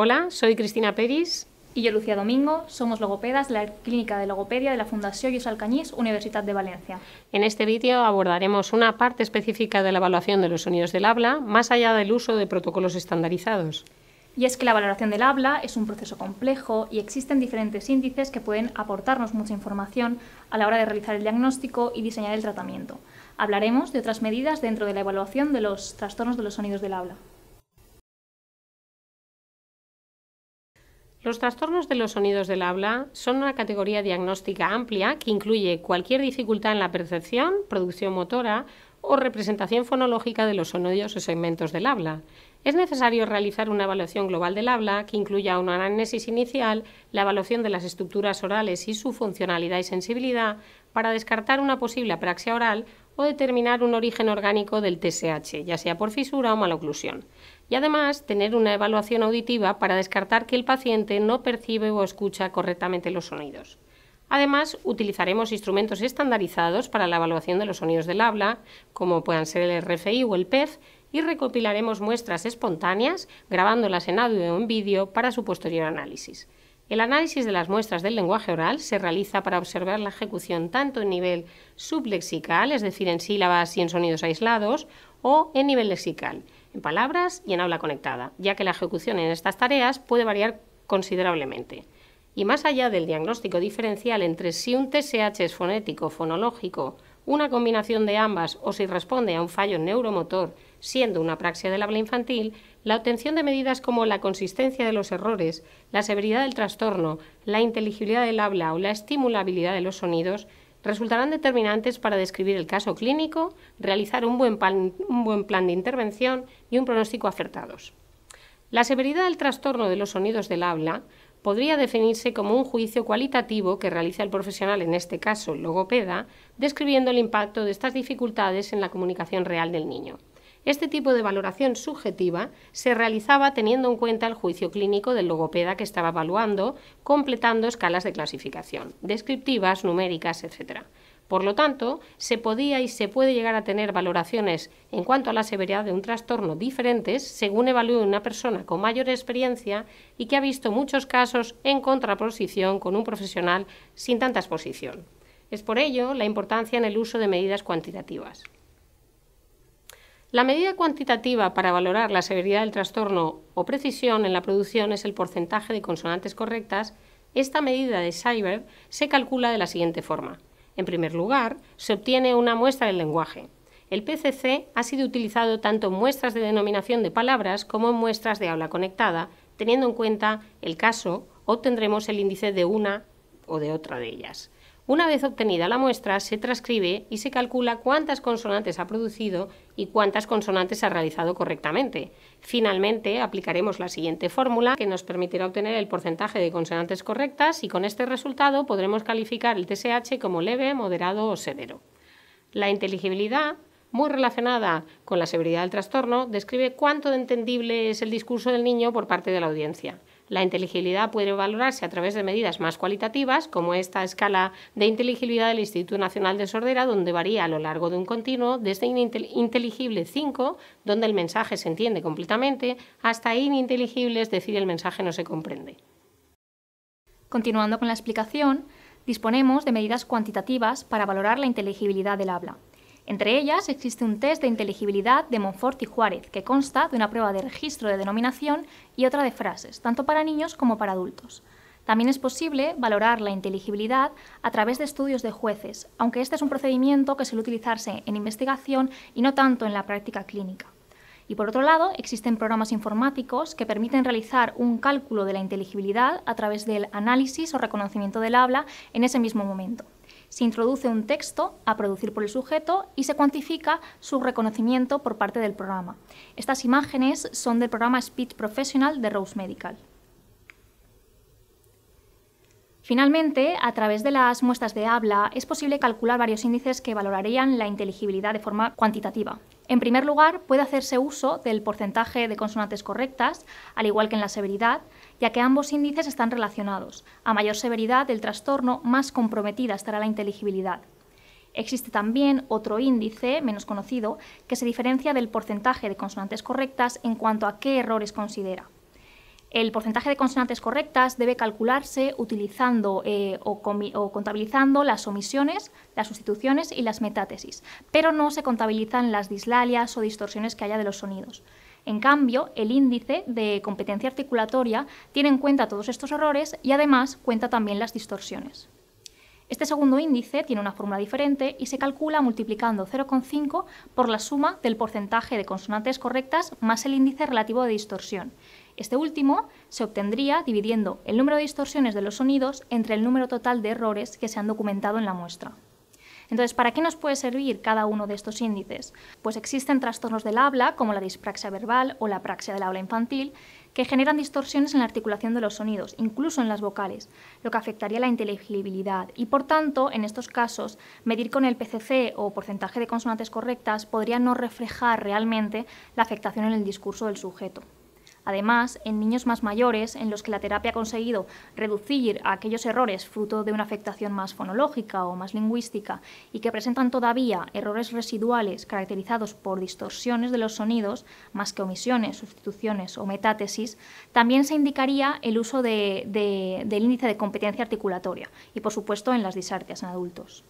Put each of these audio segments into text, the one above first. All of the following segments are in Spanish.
Hola, soy Cristina Peris. Y yo, Lucía Domingo, somos logopedas de la Clínica de Logopedia de la Fundación José Alcañiz, Universidad de Valencia. En este vídeo abordaremos una parte específica de la evaluación de los sonidos del habla, más allá del uso de protocolos estandarizados. Y es que la valoración del habla es un proceso complejo y existen diferentes índices que pueden aportarnos mucha información a la hora de realizar el diagnóstico y diseñar el tratamiento. Hablaremos de otras medidas dentro de la evaluación de los trastornos de los sonidos del habla. Los trastornos de los sonidos del habla son una categoría diagnóstica amplia que incluye cualquier dificultad en la percepción, producción motora o representación fonológica de los sonidos o segmentos del habla. Es necesario realizar una evaluación global del habla que incluya una análisis inicial, la evaluación de las estructuras orales y su funcionalidad y sensibilidad para descartar una posible apraxia oral o determinar un origen orgánico del TSH, ya sea por fisura o maloclusión. Y además tener una evaluación auditiva para descartar que el paciente no percibe o escucha correctamente los sonidos. Además, utilizaremos instrumentos estandarizados para la evaluación de los sonidos del habla, como puedan ser el RFI o el PEF, y recopilaremos muestras espontáneas grabándolas en audio o en vídeo para su posterior análisis. El análisis de las muestras del lenguaje oral se realiza para observar la ejecución tanto en nivel sublexical, es decir, en sílabas y en sonidos aislados, o en nivel lexical, en palabras y en habla conectada, ya que la ejecución en estas tareas puede variar considerablemente. Y más allá del diagnóstico diferencial entre si un TSH es fonético, fonológico, una combinación de ambas o si responde a un fallo neuromotor Siendo una praxia del habla infantil, la obtención de medidas como la consistencia de los errores, la severidad del trastorno, la inteligibilidad del habla o la estimulabilidad de los sonidos resultarán determinantes para describir el caso clínico, realizar un buen, plan de intervención y un pronóstico acertados. La severidad del trastorno de los sonidos del habla podría definirse como un juicio cualitativo que realiza el profesional, en este caso logopeda, describiendo el impacto de estas dificultades en la comunicación real del niño. Este tipo de valoración subjetiva se realizaba teniendo en cuenta el juicio clínico del logopeda que estaba evaluando, completando escalas de clasificación, descriptivas, numéricas, etc. Por lo tanto, se podía y se puede llegar a tener valoraciones en cuanto a la severidad de un trastorno diferentes según evalúe una persona con mayor experiencia y que ha visto muchos casos en contraposición con un profesional sin tanta exposición. Es por ello la importancia en el uso de medidas cuantitativas. La medida cuantitativa para valorar la severidad del trastorno o precisión en la producción es el porcentaje de consonantes correctas. Esta medida de Cyber se calcula de la siguiente forma. En primer lugar, se obtiene una muestra del lenguaje. El PCC ha sido utilizado tanto en muestras de denominación de palabras como en muestras de habla conectada. Teniendo en cuenta el caso, obtendremos el índice de una o de otra de ellas. Una vez obtenida la muestra, se transcribe y se calcula cuántas consonantes ha producido y cuántas consonantes ha realizado correctamente. Finalmente, aplicaremos la siguiente fórmula que nos permitirá obtener el porcentaje de consonantes correctas y con este resultado podremos calificar el TSH como leve, moderado o severo. La inteligibilidad muy relacionada con la severidad del trastorno, describe cuánto entendible es el discurso del niño por parte de la audiencia. La inteligibilidad puede valorarse a través de medidas más cualitativas, como esta escala de inteligibilidad del Instituto Nacional de Sordera, donde varía a lo largo de un continuo, desde inteligible 5, donde el mensaje se entiende completamente, hasta ininteligible, es decir, el mensaje no se comprende. Continuando con la explicación, disponemos de medidas cuantitativas para valorar la inteligibilidad del habla. Entre ellas existe un test de inteligibilidad de Monfort y Juárez, que consta de una prueba de registro de denominación y otra de frases, tanto para niños como para adultos. También es posible valorar la inteligibilidad a través de estudios de jueces, aunque este es un procedimiento que suele utilizarse en investigación y no tanto en la práctica clínica. Y por otro lado, existen programas informáticos que permiten realizar un cálculo de la inteligibilidad a través del análisis o reconocimiento del habla en ese mismo momento. Se introduce un texto a producir por el sujeto y se cuantifica su reconocimiento por parte del programa. Estas imágenes son del programa Speech Professional de Rose Medical. Finalmente, a través de las muestras de habla es posible calcular varios índices que valorarían la inteligibilidad de forma cuantitativa. En primer lugar, puede hacerse uso del porcentaje de consonantes correctas, al igual que en la severidad, ya que ambos índices están relacionados. A mayor severidad del trastorno, más comprometida estará la inteligibilidad. Existe también otro índice, menos conocido, que se diferencia del porcentaje de consonantes correctas en cuanto a qué errores considera. El porcentaje de consonantes correctas debe calcularse utilizando eh, o, o, contabilizando las omisiones, las sustituciones y las metátesis, pero no se contabilizan las dislalias o distorsiones que haya de los sonidos. En cambio, el índice de competencia articulatoria tiene en cuenta todos estos errores y además cuenta también las distorsiones. Este segundo índice tiene una fórmula diferente y se calcula multiplicando 0,5 por la suma del porcentaje de consonantes correctas más el índice relativo de distorsión. Este último se obtendría dividiendo el número de distorsiones de los sonidos entre el número total de errores que se han documentado en la muestra. Entonces, ¿para qué nos puede servir cada uno de estos índices? Pues existen trastornos del habla, como la dispraxia verbal o la praxia del habla infantil, que generan distorsiones en la articulación de los sonidos, incluso en las vocales, lo que afectaría la inteligibilidad. Y por tanto, en estos casos, medir con el PCC o porcentaje de consonantes correctas podría no reflejar realmente la afectación en el discurso del sujeto. Además, en niños más mayores, en los que la terapia ha conseguido reducir aquellos errores fruto de una afectación más fonológica o más lingüística y que presentan todavía errores residuales caracterizados por distorsiones de los sonidos, más que omisiones, sustituciones o metátesis, también se indicaría el uso del índice de competencia articulatoria y, por supuesto, en las disartias en adultos.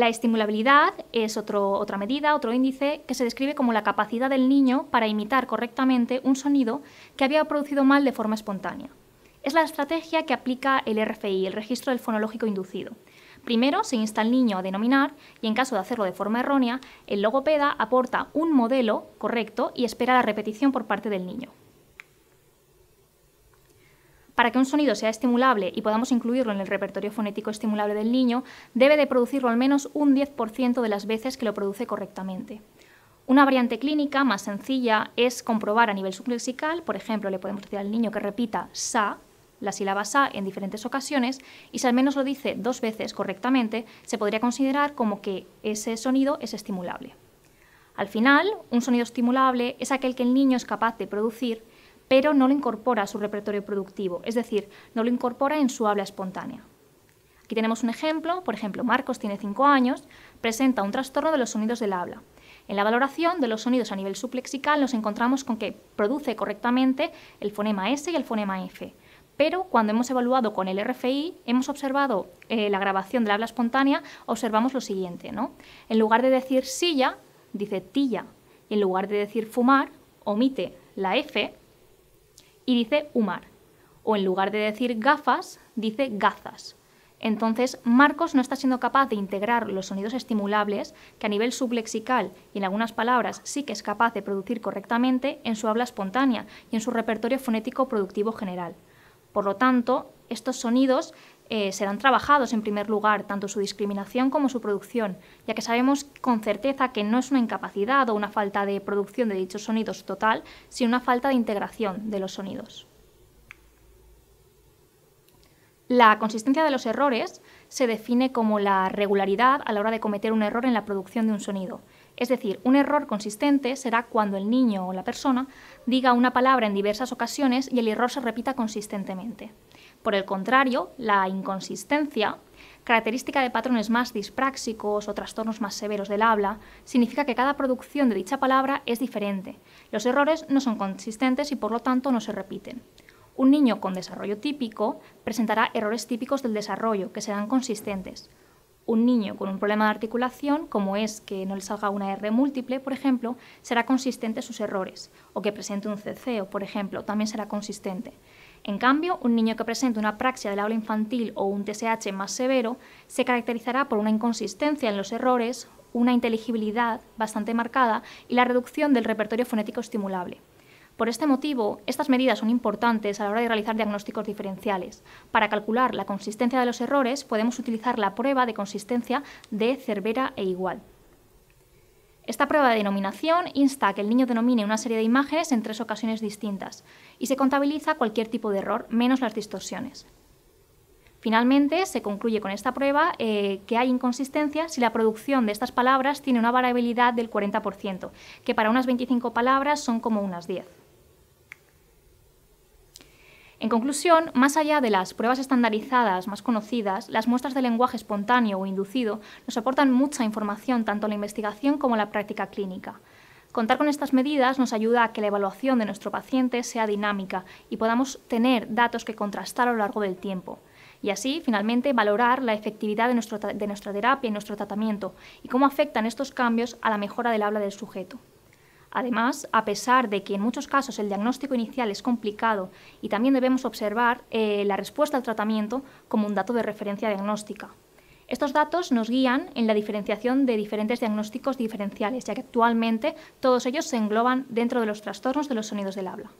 La estimulabilidad es otro, otra medida, otro índice, que se describe como la capacidad del niño para imitar correctamente un sonido que había producido mal de forma espontánea. Es la estrategia que aplica el RFI, el registro del fonológico inducido. Primero se insta al niño a denominar y en caso de hacerlo de forma errónea, el logopeda aporta un modelo correcto y espera la repetición por parte del niño. Para que un sonido sea estimulable y podamos incluirlo en el repertorio fonético estimulable del niño, debe de producirlo al menos un 10% de las veces que lo produce correctamente. Una variante clínica más sencilla es comprobar a nivel sublexical, por ejemplo, le podemos decir al niño que repita sa, la sílaba sa, en diferentes ocasiones, y si al menos lo dice dos veces correctamente, se podría considerar como que ese sonido es estimulable. Al final, un sonido estimulable es aquel que el niño es capaz de producir pero no lo incorpora a su repertorio productivo, es decir, no lo incorpora en su habla espontánea. Aquí tenemos un ejemplo, por ejemplo, Marcos tiene 5 años, presenta un trastorno de los sonidos del habla. En la valoración de los sonidos a nivel suplexical nos encontramos con que produce correctamente el fonema S y el fonema F, pero cuando hemos evaluado con el RFI, hemos observado eh, la grabación del habla espontánea, observamos lo siguiente, En lugar de decir silla, dice tilla, y en lugar de decir fumar, omite la F y dice umar. O en lugar de decir gafas, dice gazas. Entonces, Marcos no está siendo capaz de integrar los sonidos estimulables que a nivel sublexical y en algunas palabras sí que es capaz de producir correctamente en su habla espontánea y en su repertorio fonético productivo general. Por lo tanto, estos sonidos eh, serán trabajados en primer lugar tanto su discriminación como su producción, ya que sabemos con certeza que no es una incapacidad o una falta de producción de dichos sonidos total, sino una falta de integración de los sonidos. La consistencia de los errores se define como la regularidad a la hora de cometer un error en la producción de un sonido. Es decir, un error consistente será cuando el niño o la persona diga una palabra en diversas ocasiones y el error se repita consistentemente. Por el contrario, la inconsistencia, característica de patrones más dispráxicos o trastornos más severos del habla, significa que cada producción de dicha palabra es diferente. Los errores no son consistentes y por lo tanto no se repiten. Un niño con desarrollo típico presentará errores típicos del desarrollo, que serán consistentes. Un niño con un problema de articulación, como es que no le salga una R múltiple, por ejemplo, será consistente sus errores, o que presente un ceceo, por ejemplo, también será consistente. En cambio, un niño que presente una praxia del aula infantil o un TSH más severo se caracterizará por una inconsistencia en los errores, una inteligibilidad bastante marcada y la reducción del repertorio fonético estimulable. Por este motivo, estas medidas son importantes a la hora de realizar diagnósticos diferenciales. Para calcular la consistencia de los errores, podemos utilizar la prueba de consistencia de Cervera e Igual. Esta prueba de denominación insta a que el niño denomine una serie de imágenes en tres ocasiones distintas y se contabiliza cualquier tipo de error, menos las distorsiones. Finalmente, se concluye con esta prueba eh, que hay inconsistencia si la producción de estas palabras tiene una variabilidad del 40%, que para unas 25 palabras son como unas 10. En conclusión, más allá de las pruebas estandarizadas más conocidas, las muestras de lenguaje espontáneo o inducido nos aportan mucha información tanto en la investigación como en la práctica clínica. Contar con estas medidas nos ayuda a que la evaluación de nuestro paciente sea dinámica y podamos tener datos que contrastar a lo largo del tiempo. Y así, finalmente, valorar la efectividad de, nuestra terapia y nuestro tratamiento y cómo afectan estos cambios a la mejora del habla del sujeto. Además, a pesar de que en muchos casos el diagnóstico inicial es complicado y también debemos observar eh, la respuesta al tratamiento como un dato de referencia diagnóstica. Estos datos nos guían en la diferenciación de diferentes diagnósticos diferenciales, ya que actualmente todos ellos se engloban dentro de los trastornos de los sonidos del habla.